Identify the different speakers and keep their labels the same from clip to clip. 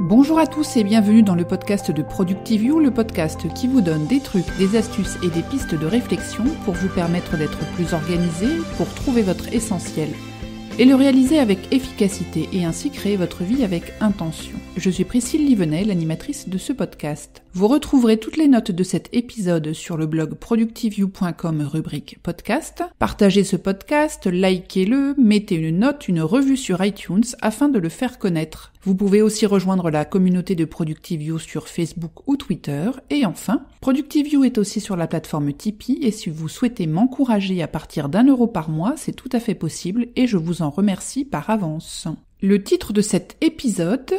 Speaker 1: Bonjour à tous et bienvenue dans le podcast de Productive You, le podcast qui vous donne des trucs, des astuces et des pistes de réflexion pour vous permettre d'être plus organisé, pour trouver votre essentiel et le réaliser avec efficacité et ainsi créer votre vie avec intention. Je suis Priscille Livenet, l'animatrice de ce podcast. Vous retrouverez toutes les notes de cet épisode sur le blog productiveview.com rubrique podcast. Partagez ce podcast, likez-le, mettez une note, une revue sur iTunes afin de le faire connaître. Vous pouvez aussi rejoindre la communauté de ProductiveView sur Facebook ou Twitter. Et enfin, ProductiveView est aussi sur la plateforme Tipeee et si vous souhaitez m'encourager à partir d'un euro par mois, c'est tout à fait possible et je vous en remercie par avance. Le titre de cet épisode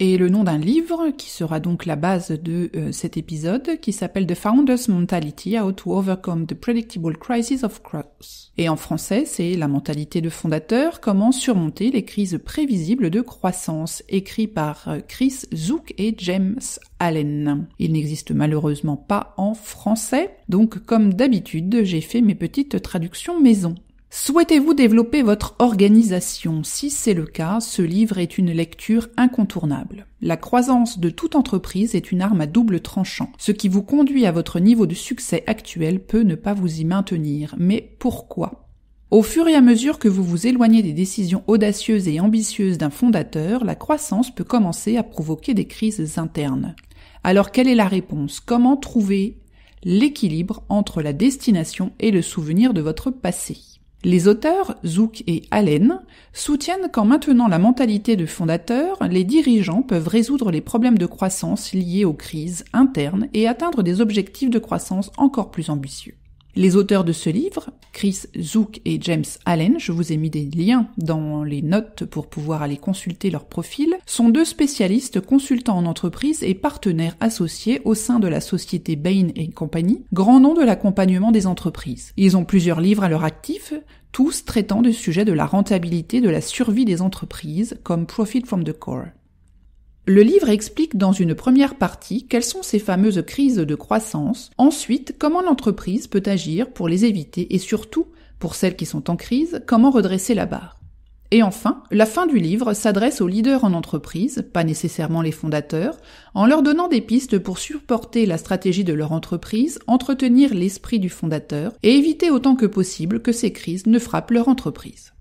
Speaker 1: et le nom d'un livre qui sera donc la base de euh, cet épisode qui s'appelle The Founder's Mentality How to Overcome the Predictable Crisis of Growth. Et en français, c'est La mentalité de fondateur, comment surmonter les crises prévisibles de croissance, écrit par euh, Chris Zook et James Allen. Il n'existe malheureusement pas en français, donc comme d'habitude, j'ai fait mes petites traductions maison. Souhaitez-vous développer votre organisation Si c'est le cas, ce livre est une lecture incontournable. La croissance de toute entreprise est une arme à double tranchant. Ce qui vous conduit à votre niveau de succès actuel peut ne pas vous y maintenir. Mais pourquoi au fur et à mesure que vous vous éloignez des décisions audacieuses et ambitieuses d'un fondateur, la croissance peut commencer à provoquer des crises internes. Alors quelle est la réponse Comment trouver l'équilibre entre la destination et le souvenir de votre passé les auteurs, Zouk et Allen, soutiennent qu'en maintenant la mentalité de fondateur, les dirigeants peuvent résoudre les problèmes de croissance liés aux crises internes et atteindre des objectifs de croissance encore plus ambitieux. Les auteurs de ce livre, Chris Zook et James Allen, je vous ai mis des liens dans les notes pour pouvoir aller consulter leur profil, sont deux spécialistes consultants en entreprise et partenaires associés au sein de la société Bain Company, grand nom de l'accompagnement des entreprises. Ils ont plusieurs livres à leur actif, tous traitant du sujet de la rentabilité de la survie des entreprises, comme Profit from the Core. Le livre explique dans une première partie quelles sont ces fameuses crises de croissance, ensuite comment l'entreprise peut agir pour les éviter et surtout, pour celles qui sont en crise, comment redresser la barre. Et enfin, la fin du livre s'adresse aux leaders en entreprise, pas nécessairement les fondateurs, en leur donnant des pistes pour supporter la stratégie de leur entreprise, entretenir l'esprit du fondateur et éviter autant que possible que ces crises ne frappent leur entreprise.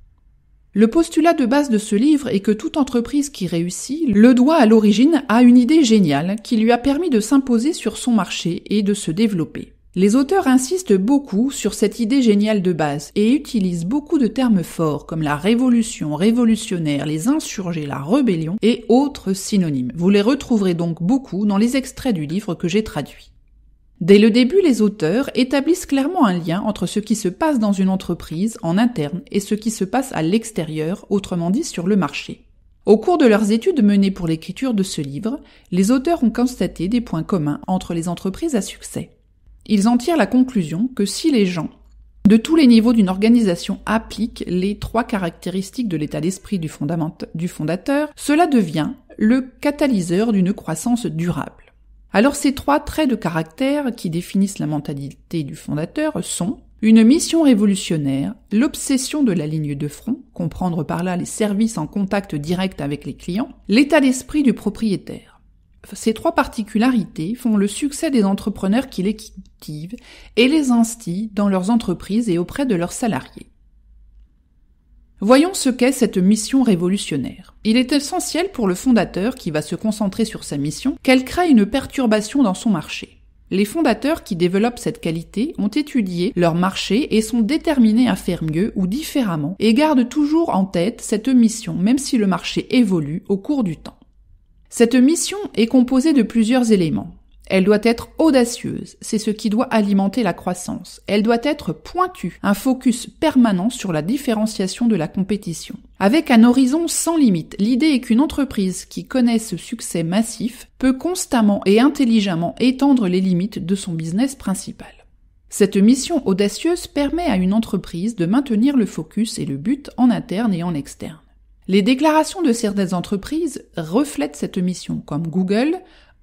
Speaker 1: Le postulat de base de ce livre est que toute entreprise qui réussit le doit à l'origine à une idée géniale qui lui a permis de s'imposer sur son marché et de se développer. Les auteurs insistent beaucoup sur cette idée géniale de base et utilisent beaucoup de termes forts comme la révolution, révolutionnaire, les insurgés, la rébellion et autres synonymes. Vous les retrouverez donc beaucoup dans les extraits du livre que j'ai traduit. Dès le début, les auteurs établissent clairement un lien entre ce qui se passe dans une entreprise en interne et ce qui se passe à l'extérieur, autrement dit sur le marché. Au cours de leurs études menées pour l'écriture de ce livre, les auteurs ont constaté des points communs entre les entreprises à succès. Ils en tirent la conclusion que si les gens de tous les niveaux d'une organisation appliquent les trois caractéristiques de l'état d'esprit du, fondateur, cela devient le catalyseur d'une croissance durable. Alors ces trois traits de caractère qui définissent la mentalité du fondateur sont une mission révolutionnaire, l'obsession de la ligne de front, comprendre par là les services en contact direct avec les clients, l'état d'esprit du propriétaire. Ces trois particularités font le succès des entrepreneurs qui les cultivent et les instillent dans leurs entreprises et auprès de leurs salariés. Voyons ce qu'est cette mission révolutionnaire. Il est essentiel pour le fondateur qui va se concentrer sur sa mission qu'elle crée une perturbation dans son marché. Les fondateurs qui développent cette qualité ont étudié leur marché et sont déterminés à faire mieux ou différemment et gardent toujours en tête cette mission même si le marché évolue au cours du temps. Cette mission est composée de plusieurs éléments. Elle doit être audacieuse, c'est ce qui doit alimenter la croissance. Elle doit être pointue, un focus permanent sur la différenciation de la compétition. Avec un horizon sans limite, l'idée est qu'une entreprise qui connaît ce succès massif peut constamment et intelligemment étendre les limites de son business principal. Cette mission audacieuse permet à une entreprise de maintenir le focus et le but en interne et en externe. Les déclarations de certaines entreprises reflètent cette mission, comme Google,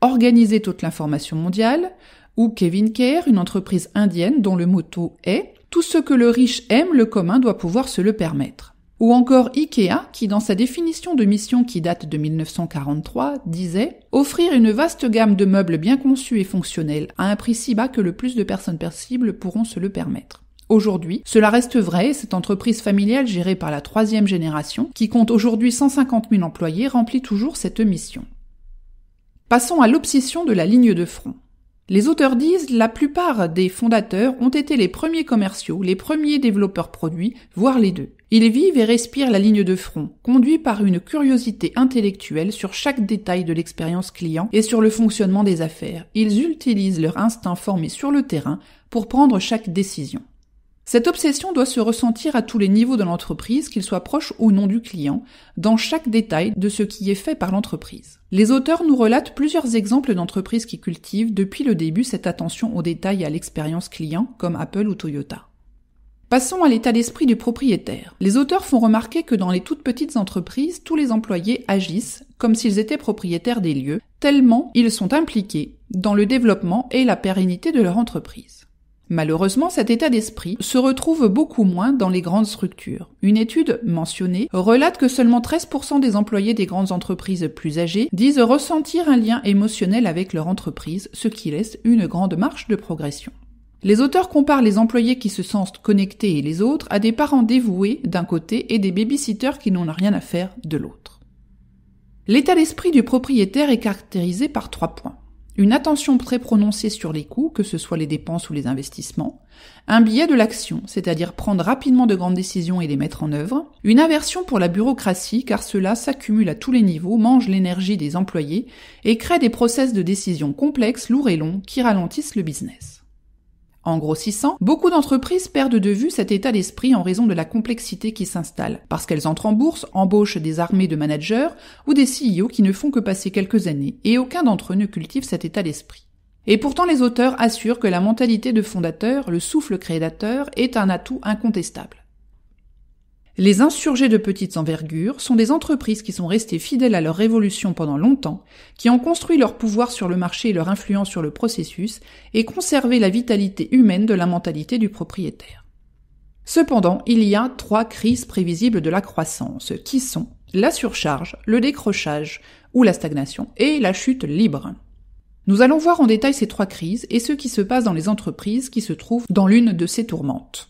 Speaker 1: Organiser toute l'information mondiale, ou Kevin Care, une entreprise indienne dont le motto est Tout ce que le riche aime, le commun doit pouvoir se le permettre. Ou encore IKEA, qui dans sa définition de mission qui date de 1943 disait Offrir une vaste gamme de meubles bien conçus et fonctionnels à un prix si bas que le plus de personnes possibles pourront se le permettre. Aujourd'hui, cela reste vrai, cette entreprise familiale gérée par la troisième génération, qui compte aujourd'hui 150 000 employés, remplit toujours cette mission. Passons à l'obsession de la ligne de front. Les auteurs disent la plupart des fondateurs ont été les premiers commerciaux, les premiers développeurs produits, voire les deux. Ils vivent et respirent la ligne de front, conduits par une curiosité intellectuelle sur chaque détail de l'expérience client et sur le fonctionnement des affaires. Ils utilisent leur instinct formé sur le terrain pour prendre chaque décision. Cette obsession doit se ressentir à tous les niveaux de l'entreprise, qu'il soit proche ou non du client, dans chaque détail de ce qui est fait par l'entreprise. Les auteurs nous relatent plusieurs exemples d'entreprises qui cultivent depuis le début cette attention aux détails et à l'expérience client, comme Apple ou Toyota. Passons à l'état d'esprit du propriétaire. Les auteurs font remarquer que dans les toutes petites entreprises, tous les employés agissent comme s'ils étaient propriétaires des lieux, tellement ils sont impliqués dans le développement et la pérennité de leur entreprise. Malheureusement, cet état d'esprit se retrouve beaucoup moins dans les grandes structures. Une étude mentionnée relate que seulement 13% des employés des grandes entreprises plus âgées disent ressentir un lien émotionnel avec leur entreprise, ce qui laisse une grande marge de progression. Les auteurs comparent les employés qui se sentent connectés et les autres à des parents dévoués d'un côté et des babysitters qui n'ont rien à faire de l'autre. L'état d'esprit du propriétaire est caractérisé par trois points une attention très prononcée sur les coûts, que ce soit les dépenses ou les investissements, un billet de l'action, c'est-à-dire prendre rapidement de grandes décisions et les mettre en œuvre, une aversion pour la bureaucratie, car cela s'accumule à tous les niveaux, mange l'énergie des employés et crée des process de décision complexes, lourds et longs qui ralentissent le business. En grossissant, beaucoup d'entreprises perdent de vue cet état d'esprit en raison de la complexité qui s'installe, parce qu'elles entrent en bourse, embauchent des armées de managers ou des CEO qui ne font que passer quelques années, et aucun d'entre eux ne cultive cet état d'esprit. Et pourtant les auteurs assurent que la mentalité de fondateur, le souffle créateur, est un atout incontestable. Les insurgés de petites envergures sont des entreprises qui sont restées fidèles à leur révolution pendant longtemps, qui ont construit leur pouvoir sur le marché et leur influence sur le processus, et conservé la vitalité humaine de la mentalité du propriétaire. Cependant, il y a trois crises prévisibles de la croissance, qui sont la surcharge, le décrochage ou la stagnation, et la chute libre. Nous allons voir en détail ces trois crises et ce qui se passe dans les entreprises qui se trouvent dans l'une de ces tourmentes.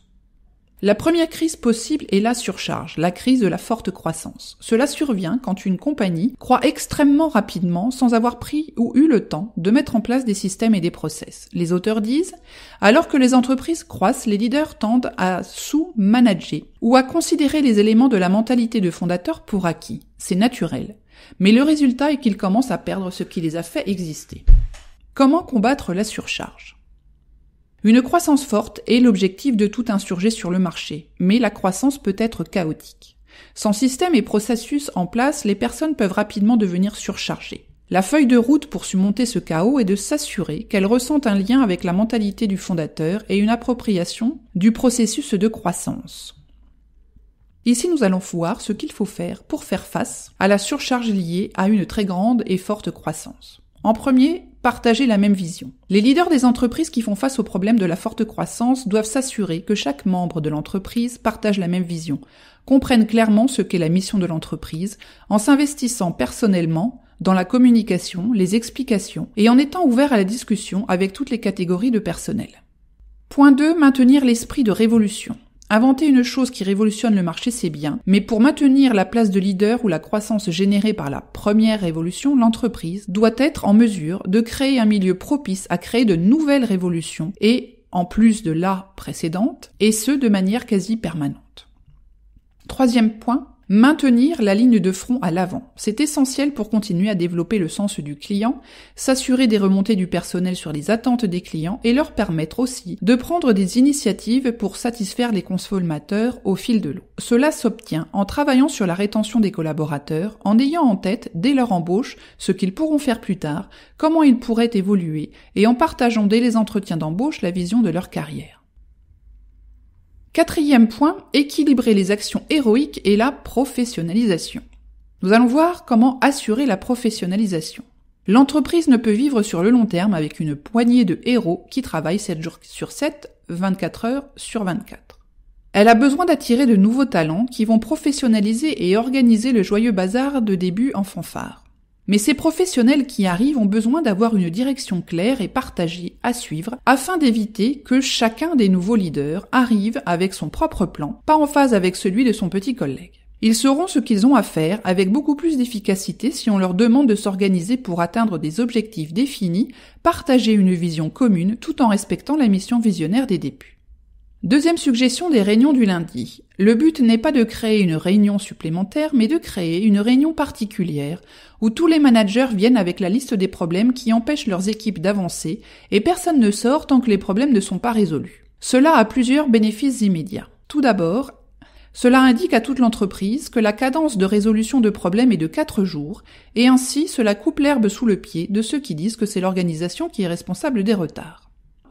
Speaker 1: La première crise possible est la surcharge, la crise de la forte croissance. Cela survient quand une compagnie croît extrêmement rapidement sans avoir pris ou eu le temps de mettre en place des systèmes et des process. Les auteurs disent, alors que les entreprises croissent, les leaders tendent à sous-manager ou à considérer les éléments de la mentalité de fondateur pour acquis. C'est naturel. Mais le résultat est qu'ils commencent à perdre ce qui les a fait exister. Comment combattre la surcharge une croissance forte est l'objectif de tout insurgé sur le marché, mais la croissance peut être chaotique. Sans système et processus en place, les personnes peuvent rapidement devenir surchargées. La feuille de route pour surmonter ce chaos est de s'assurer qu'elles ressentent un lien avec la mentalité du fondateur et une appropriation du processus de croissance. Ici, nous allons voir ce qu'il faut faire pour faire face à la surcharge liée à une très grande et forte croissance. En premier, partager la même vision. Les leaders des entreprises qui font face au problème de la forte croissance doivent s'assurer que chaque membre de l'entreprise partage la même vision, comprenne clairement ce qu'est la mission de l'entreprise, en s'investissant personnellement dans la communication, les explications et en étant ouvert à la discussion avec toutes les catégories de personnel. Point 2. Maintenir l'esprit de révolution. Inventer une chose qui révolutionne le marché, c'est bien, mais pour maintenir la place de leader ou la croissance générée par la première révolution, l'entreprise doit être en mesure de créer un milieu propice à créer de nouvelles révolutions et, en plus de la précédente, et ce de manière quasi permanente. Troisième point, Maintenir la ligne de front à l'avant, c'est essentiel pour continuer à développer le sens du client, s'assurer des remontées du personnel sur les attentes des clients et leur permettre aussi de prendre des initiatives pour satisfaire les consommateurs au fil de l'eau. Cela s'obtient en travaillant sur la rétention des collaborateurs, en ayant en tête dès leur embauche ce qu'ils pourront faire plus tard, comment ils pourraient évoluer et en partageant dès les entretiens d'embauche la vision de leur carrière. Quatrième point, équilibrer les actions héroïques et la professionnalisation. Nous allons voir comment assurer la professionnalisation. L'entreprise ne peut vivre sur le long terme avec une poignée de héros qui travaillent 7 jours sur 7, 24 heures sur 24. Elle a besoin d'attirer de nouveaux talents qui vont professionnaliser et organiser le joyeux bazar de début en fanfare. Mais ces professionnels qui arrivent ont besoin d'avoir une direction claire et partagée à suivre afin d'éviter que chacun des nouveaux leaders arrive avec son propre plan, pas en phase avec celui de son petit collègue. Ils sauront ce qu'ils ont à faire avec beaucoup plus d'efficacité si on leur demande de s'organiser pour atteindre des objectifs définis, partager une vision commune tout en respectant la mission visionnaire des débuts. Deuxième suggestion des réunions du lundi. Le but n'est pas de créer une réunion supplémentaire, mais de créer une réunion particulière où tous les managers viennent avec la liste des problèmes qui empêchent leurs équipes d'avancer et personne ne sort tant que les problèmes ne sont pas résolus. Cela a plusieurs bénéfices immédiats. Tout d'abord, cela indique à toute l'entreprise que la cadence de résolution de problèmes est de 4 jours et ainsi cela coupe l'herbe sous le pied de ceux qui disent que c'est l'organisation qui est responsable des retards.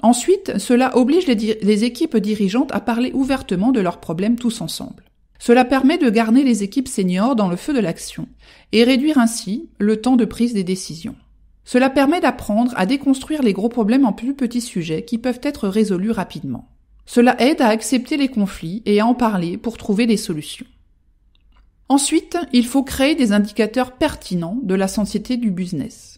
Speaker 1: Ensuite, cela oblige les, équipes dirigeantes à parler ouvertement de leurs problèmes tous ensemble. Cela permet de garder les équipes seniors dans le feu de l'action et réduire ainsi le temps de prise des décisions. Cela permet d'apprendre à déconstruire les gros problèmes en plus petits sujets qui peuvent être résolus rapidement. Cela aide à accepter les conflits et à en parler pour trouver des solutions. Ensuite, il faut créer des indicateurs pertinents de la sensibilité du business.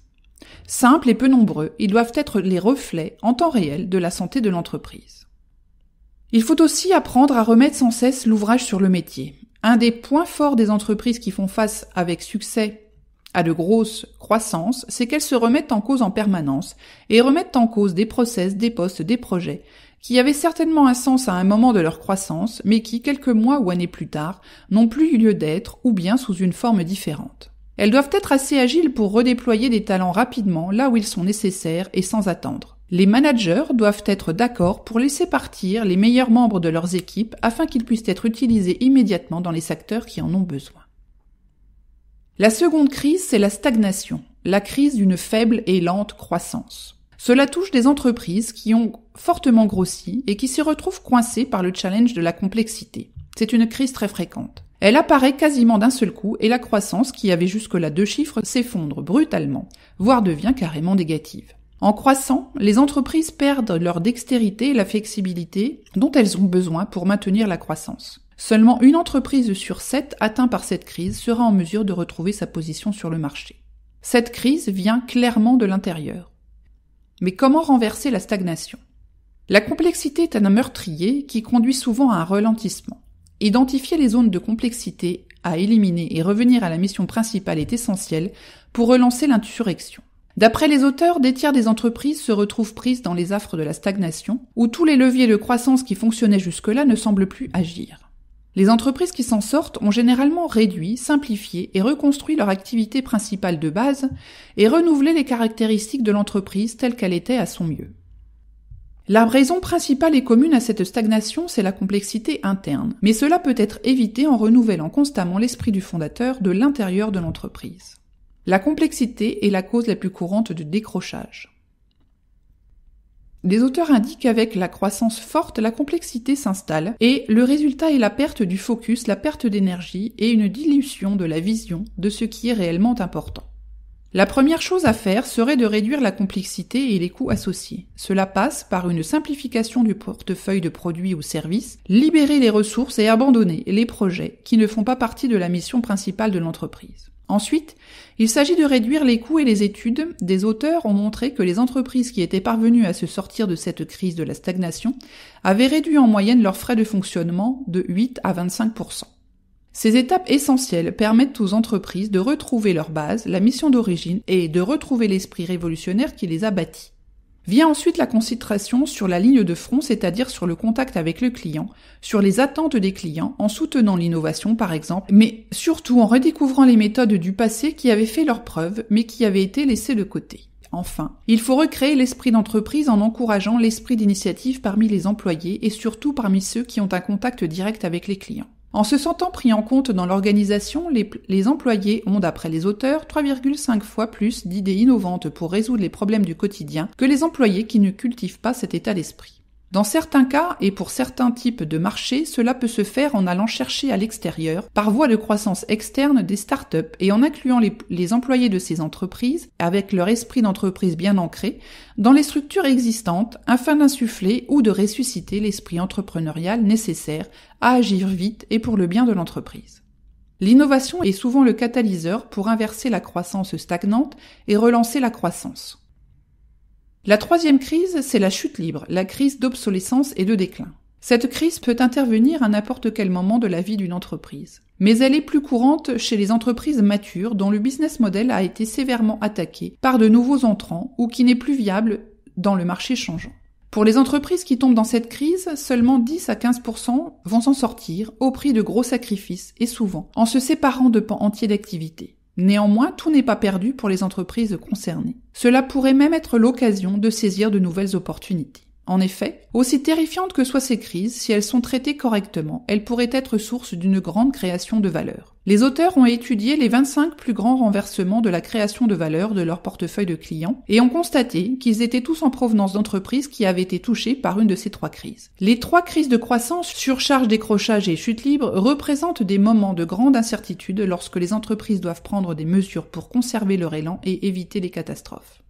Speaker 1: Simples et peu nombreux, ils doivent être les reflets en temps réel de la santé de l'entreprise. Il faut aussi apprendre à remettre sans cesse l'ouvrage sur le métier. Un des points forts des entreprises qui font face avec succès à de grosses croissances, c'est qu'elles se remettent en cause en permanence et remettent en cause des process, des postes, des projets qui avaient certainement un sens à un moment de leur croissance, mais qui, quelques mois ou années plus tard, n'ont plus eu lieu d'être ou bien sous une forme différente. Elles doivent être assez agiles pour redéployer des talents rapidement là où ils sont nécessaires et sans attendre. Les managers doivent être d'accord pour laisser partir les meilleurs membres de leurs équipes afin qu'ils puissent être utilisés immédiatement dans les secteurs qui en ont besoin. La seconde crise, c'est la stagnation, la crise d'une faible et lente croissance. Cela touche des entreprises qui ont fortement grossi et qui se retrouvent coincées par le challenge de la complexité. C'est une crise très fréquente. Elle apparaît quasiment d'un seul coup et la croissance, qui avait jusque-là deux chiffres, s'effondre brutalement, voire devient carrément négative. En croissant, les entreprises perdent leur dextérité et la flexibilité dont elles ont besoin pour maintenir la croissance. Seulement une entreprise sur sept atteint par cette crise sera en mesure de retrouver sa position sur le marché. Cette crise vient clairement de l'intérieur. Mais comment renverser la stagnation La complexité est un meurtrier qui conduit souvent à un ralentissement. Identifier les zones de complexité à éliminer et revenir à la mission principale est essentiel pour relancer l'insurrection. D'après les auteurs, des tiers des entreprises se retrouvent prises dans les affres de la stagnation, où tous les leviers de croissance qui fonctionnaient jusque-là ne semblent plus agir. Les entreprises qui s'en sortent ont généralement réduit, simplifié et reconstruit leur activité principale de base et renouvelé les caractéristiques de l'entreprise telle qu'elle était à son mieux. La raison principale et commune à cette stagnation, c'est la complexité interne, mais cela peut être évité en renouvelant constamment l'esprit du fondateur de l'intérieur de l'entreprise. La complexité est la cause la plus courante du décrochage. Des auteurs indiquent qu'avec la croissance forte, la complexité s'installe et le résultat est la perte du focus, la perte d'énergie et une dilution de la vision de ce qui est réellement important. La première chose à faire serait de réduire la complexité et les coûts associés. Cela passe par une simplification du portefeuille de produits ou services, libérer les ressources et abandonner les projets qui ne font pas partie de la mission principale de l'entreprise. Ensuite, il s'agit de réduire les coûts et les études. Des auteurs ont montré que les entreprises qui étaient parvenues à se sortir de cette crise de la stagnation avaient réduit en moyenne leurs frais de fonctionnement de 8 à 25 ces étapes essentielles permettent aux entreprises de retrouver leur base, la mission d'origine et de retrouver l'esprit révolutionnaire qui les a bâtis. Vient ensuite la concentration sur la ligne de front, c'est-à-dire sur le contact avec le client, sur les attentes des clients, en soutenant l'innovation par exemple, mais surtout en redécouvrant les méthodes du passé qui avaient fait leurs preuves mais qui avaient été laissées de côté. Enfin, il faut recréer l'esprit d'entreprise en encourageant l'esprit d'initiative parmi les employés et surtout parmi ceux qui ont un contact direct avec les clients. En se sentant pris en compte dans l'organisation, les, employés ont, d'après les auteurs, 3,5 fois plus d'idées innovantes pour résoudre les problèmes du quotidien que les employés qui ne cultivent pas cet état d'esprit. Dans certains cas et pour certains types de marchés, cela peut se faire en allant chercher à l'extérieur, par voie de croissance externe des startups et en incluant les, les employés de ces entreprises, avec leur esprit d'entreprise bien ancré, dans les structures existantes afin d'insuffler ou de ressusciter l'esprit entrepreneurial nécessaire à agir vite et pour le bien de l'entreprise. L'innovation est souvent le catalyseur pour inverser la croissance stagnante et relancer la croissance. La troisième crise, c'est la chute libre, la crise d'obsolescence et de déclin. Cette crise peut intervenir à n'importe quel moment de la vie d'une entreprise. Mais elle est plus courante chez les entreprises matures dont le business model a été sévèrement attaqué par de nouveaux entrants ou qui n'est plus viable dans le marché changeant. Pour les entreprises qui tombent dans cette crise, seulement 10 à 15% vont s'en sortir au prix de gros sacrifices et souvent en se séparant de pans entiers d'activité. Néanmoins, tout n'est pas perdu pour les entreprises concernées. Cela pourrait même être l'occasion de saisir de nouvelles opportunités. En effet, aussi terrifiantes que soient ces crises, si elles sont traitées correctement, elles pourraient être source d'une grande création de valeur. Les auteurs ont étudié les 25 plus grands renversements de la création de valeur de leur portefeuille de clients et ont constaté qu'ils étaient tous en provenance d'entreprises qui avaient été touchées par une de ces trois crises. Les trois crises de croissance, surcharge, décrochage et chute libre représentent des moments de grande incertitude lorsque les entreprises doivent prendre des mesures pour conserver leur élan et éviter les catastrophes.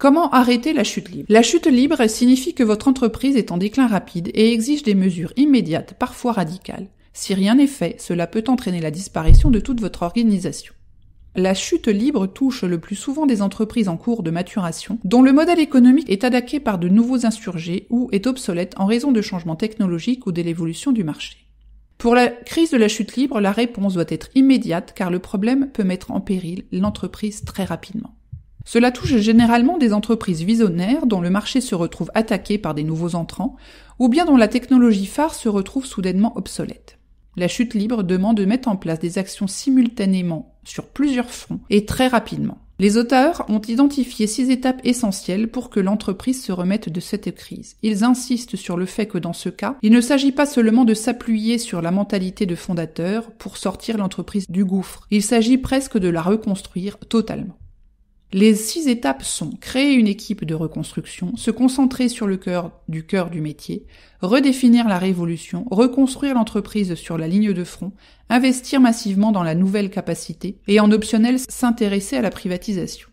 Speaker 1: Comment arrêter la chute libre La chute libre signifie que votre entreprise est en déclin rapide et exige des mesures immédiates, parfois radicales. Si rien n'est fait, cela peut entraîner la disparition de toute votre organisation. La chute libre touche le plus souvent des entreprises en cours de maturation, dont le modèle économique est attaqué par de nouveaux insurgés ou est obsolète en raison de changements technologiques ou de l'évolution du marché. Pour la crise de la chute libre, la réponse doit être immédiate car le problème peut mettre en péril l'entreprise très rapidement. Cela touche généralement des entreprises visionnaires dont le marché se retrouve attaqué par des nouveaux entrants, ou bien dont la technologie phare se retrouve soudainement obsolète. La chute libre demande de mettre en place des actions simultanément sur plusieurs fronts et très rapidement. Les auteurs ont identifié six étapes essentielles pour que l'entreprise se remette de cette crise. Ils insistent sur le fait que dans ce cas, il ne s'agit pas seulement de s'appuyer sur la mentalité de fondateur pour sortir l'entreprise du gouffre, il s'agit presque de la reconstruire totalement. Les six étapes sont créer une équipe de reconstruction, se concentrer sur le cœur du cœur du métier, redéfinir la révolution, reconstruire l'entreprise sur la ligne de front, investir massivement dans la nouvelle capacité et en optionnel s'intéresser à la privatisation.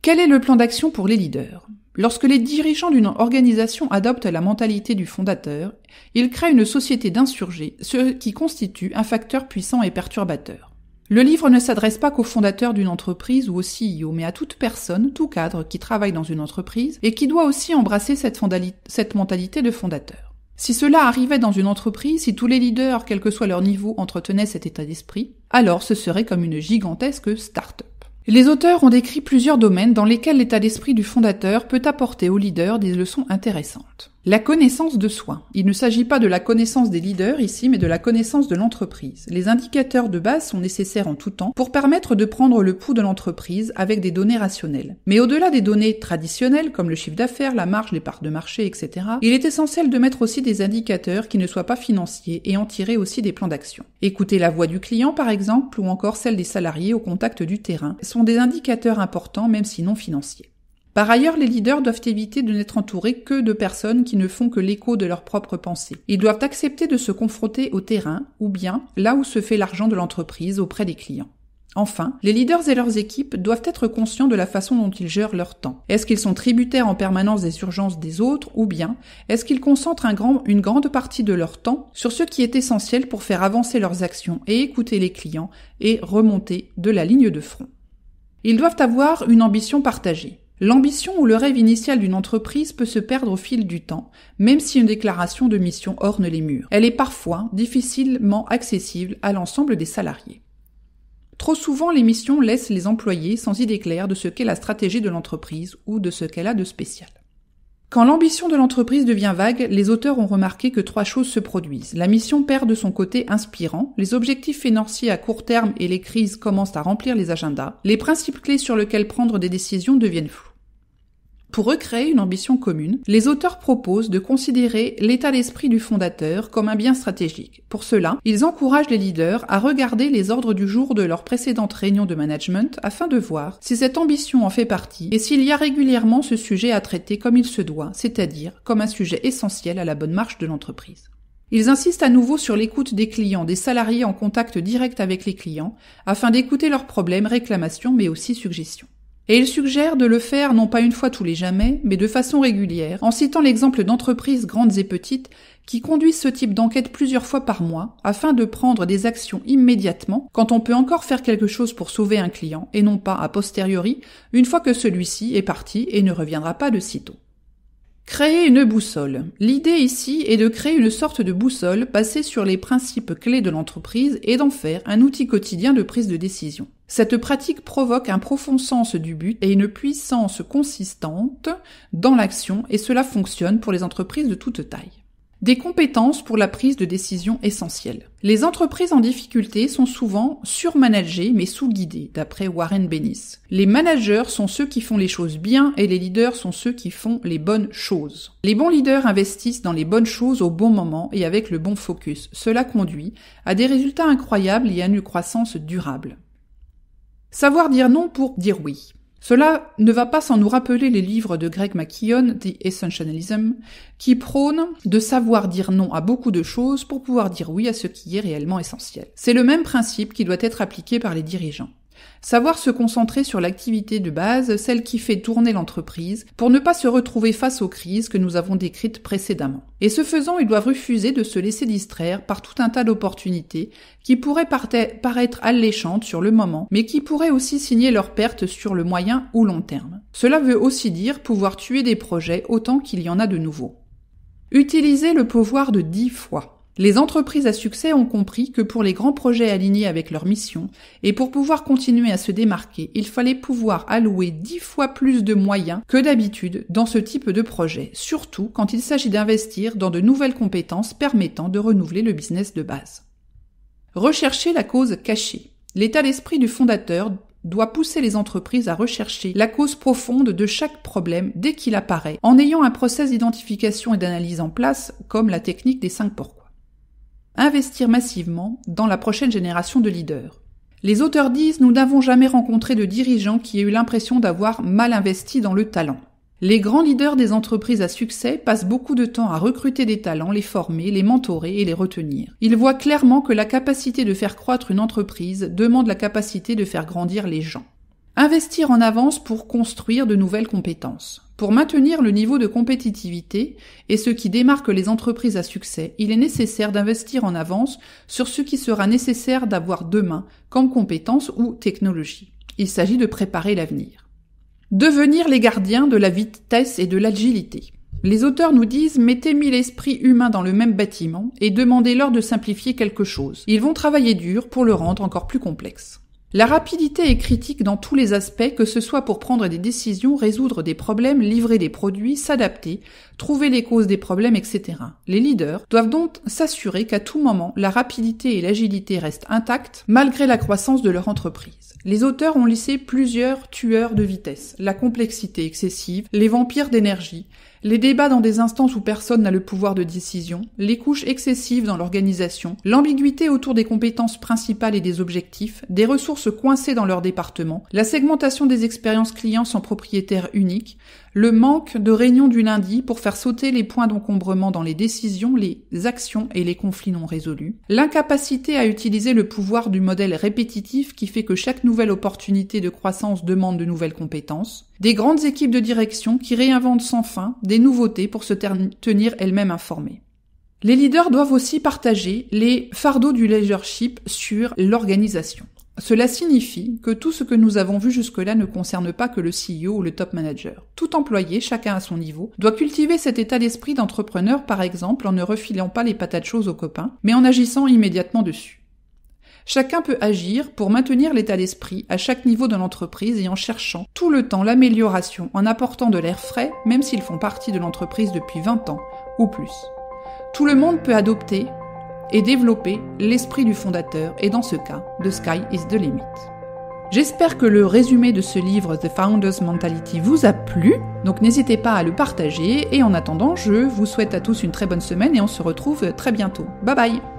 Speaker 1: Quel est le plan d'action pour les leaders Lorsque les dirigeants d'une organisation adoptent la mentalité du fondateur, ils créent une société d'insurgés, ce qui constitue un facteur puissant et perturbateur. Le livre ne s'adresse pas qu'aux fondateurs d'une entreprise ou aux CEO, mais à toute personne, tout cadre qui travaille dans une entreprise et qui doit aussi embrasser cette, cette mentalité de fondateur. Si cela arrivait dans une entreprise, si tous les leaders, quel que soit leur niveau, entretenaient cet état d'esprit, alors ce serait comme une gigantesque start-up. Les auteurs ont décrit plusieurs domaines dans lesquels l'état d'esprit du fondateur peut apporter aux leaders des leçons intéressantes. La connaissance de soi. Il ne s'agit pas de la connaissance des leaders ici, mais de la connaissance de l'entreprise. Les indicateurs de base sont nécessaires en tout temps pour permettre de prendre le pouls de l'entreprise avec des données rationnelles. Mais au-delà des données traditionnelles, comme le chiffre d'affaires, la marge, les parts de marché, etc., il est essentiel de mettre aussi des indicateurs qui ne soient pas financiers et en tirer aussi des plans d'action. Écouter la voix du client, par exemple, ou encore celle des salariés au contact du terrain, sont des indicateurs importants, même si non financiers. Par ailleurs, les leaders doivent éviter de n'être entourés que de personnes qui ne font que l'écho de leurs propres pensées. Ils doivent accepter de se confronter au terrain ou bien là où se fait l'argent de l'entreprise auprès des clients. Enfin, les leaders et leurs équipes doivent être conscients de la façon dont ils gèrent leur temps. Est-ce qu'ils sont tributaires en permanence des urgences des autres ou bien est-ce qu'ils concentrent une grande partie de leur temps sur ce qui est essentiel pour faire avancer leurs actions et écouter les clients et remonter de la ligne de front Ils doivent avoir une ambition partagée. L'ambition ou le rêve initial d'une entreprise peut se perdre au fil du temps, même si une déclaration de mission orne les murs. Elle est parfois difficilement accessible à l'ensemble des salariés. Trop souvent, les missions laissent les employés sans idée claire de ce qu'est la stratégie de l'entreprise ou de ce qu'elle a de spécial. Quand l'ambition de l'entreprise devient vague, les auteurs ont remarqué que trois choses se produisent. La mission perd de son côté inspirant, les objectifs financiers à court terme et les crises commencent à remplir les agendas, les principes clés sur lesquels prendre des décisions deviennent flous. Pour recréer une ambition commune, les auteurs proposent de considérer l'état d'esprit du fondateur comme un bien stratégique. Pour cela, ils encouragent les leaders à regarder les ordres du jour de leur précédente réunion de management afin de voir si cette ambition en fait partie et s'il y a régulièrement ce sujet à traiter comme il se doit, c'est-à-dire comme un sujet essentiel à la bonne marche de l'entreprise. Ils insistent à nouveau sur l'écoute des clients, des salariés en contact direct avec les clients, afin d'écouter leurs problèmes, réclamations, mais aussi suggestions. Et il suggère de le faire non pas une fois tous les jamais, mais de façon régulière, en citant l'exemple d'entreprises grandes et petites qui conduisent ce type d'enquête plusieurs fois par mois afin de prendre des actions immédiatement quand on peut encore faire quelque chose pour sauver un client et non pas a posteriori une fois que celui-ci est parti et ne reviendra pas de sitôt. Créer une boussole. L'idée ici est de créer une sorte de boussole basée sur les principes clés de l'entreprise et d'en faire un outil quotidien de prise de décision. Cette pratique provoque un profond sens du but et une puissance consistante dans l'action et cela fonctionne pour les entreprises de toute taille. Des compétences pour la prise de décision essentielles. Les entreprises en difficulté sont souvent surmanagées mais sous-guidées, d'après Warren Bennis. Les managers sont ceux qui font les choses bien et les leaders sont ceux qui font les bonnes choses. Les bons leaders investissent dans les bonnes choses au bon moment et avec le bon focus. Cela conduit à des résultats incroyables et à une croissance durable. Savoir dire non pour dire oui. Cela ne va pas sans nous rappeler les livres de Greg McKeown, The Essentialism, qui prône de savoir dire non à beaucoup de choses pour pouvoir dire oui à ce qui est réellement essentiel. C'est le même principe qui doit être appliqué par les dirigeants. Savoir se concentrer sur l'activité de base, celle qui fait tourner l'entreprise, pour ne pas se retrouver face aux crises que nous avons décrites précédemment. Et ce faisant, ils doivent refuser de se laisser distraire par tout un tas d'opportunités qui pourraient paraître alléchantes sur le moment, mais qui pourraient aussi signer leur perte sur le moyen ou long terme. Cela veut aussi dire pouvoir tuer des projets autant qu'il y en a de nouveaux. Utiliser le pouvoir de dix fois. Les entreprises à succès ont compris que pour les grands projets alignés avec leur mission, et pour pouvoir continuer à se démarquer, il fallait pouvoir allouer dix fois plus de moyens que d'habitude dans ce type de projet, surtout quand il s'agit d'investir dans de nouvelles compétences permettant de renouveler le business de base. Rechercher la cause cachée. L'état d'esprit du fondateur doit pousser les entreprises à rechercher la cause profonde de chaque problème dès qu'il apparaît, en ayant un process d'identification et d'analyse en place, comme la technique des cinq portes investir massivement dans la prochaine génération de leaders. Les auteurs disent Nous n'avons jamais rencontré de dirigeant qui ait eu l'impression d'avoir mal investi dans le talent. Les grands leaders des entreprises à succès passent beaucoup de temps à recruter des talents, les former, les mentorer et les retenir. Ils voient clairement que la capacité de faire croître une entreprise demande la capacité de faire grandir les gens. Investir en avance pour construire de nouvelles compétences. Pour maintenir le niveau de compétitivité et ce qui démarque les entreprises à succès, il est nécessaire d'investir en avance sur ce qui sera nécessaire d'avoir demain comme compétences ou technologies. Il s'agit de préparer l'avenir. Devenir les gardiens de la vitesse et de l'agilité. Les auteurs nous disent mettez mille esprits humains dans le même bâtiment et demandez-leur de simplifier quelque chose. Ils vont travailler dur pour le rendre encore plus complexe. La rapidité est critique dans tous les aspects, que ce soit pour prendre des décisions, résoudre des problèmes, livrer des produits, s'adapter, trouver les causes des problèmes, etc. Les leaders doivent donc s'assurer qu'à tout moment, la rapidité et l'agilité restent intactes malgré la croissance de leur entreprise. Les auteurs ont lissé plusieurs tueurs de vitesse, la complexité excessive, les vampires d'énergie, les débats dans des instances où personne n'a le pouvoir de décision, les couches excessives dans l'organisation, l'ambiguïté autour des compétences principales et des objectifs, des ressources coincées dans leur département, la segmentation des expériences clients sans propriétaire unique, le manque de réunions du lundi pour faire sauter les points d'encombrement dans les décisions, les actions et les conflits non résolus, l'incapacité à utiliser le pouvoir du modèle répétitif qui fait que chaque nouvelle opportunité de croissance demande de nouvelles compétences, des grandes équipes de direction qui réinventent sans fin des nouveautés pour se tenir elles-mêmes informées. Les leaders doivent aussi partager les fardeaux du leadership sur l'organisation. Cela signifie que tout ce que nous avons vu jusque-là ne concerne pas que le CEO ou le top manager. Tout employé, chacun à son niveau, doit cultiver cet état d'esprit d'entrepreneur par exemple en ne refilant pas les patates choses aux copains, mais en agissant immédiatement dessus. Chacun peut agir pour maintenir l'état d'esprit à chaque niveau de l'entreprise et en cherchant tout le temps l'amélioration en apportant de l'air frais même s'ils font partie de l'entreprise depuis 20 ans ou plus. Tout le monde peut adopter, et développer l'esprit du fondateur et dans ce cas, The Sky is the Limit. J'espère que le résumé de ce livre The Founders Mentality vous a plu, donc n'hésitez pas à le partager et en attendant, je vous souhaite à tous une très bonne semaine et on se retrouve très bientôt. Bye bye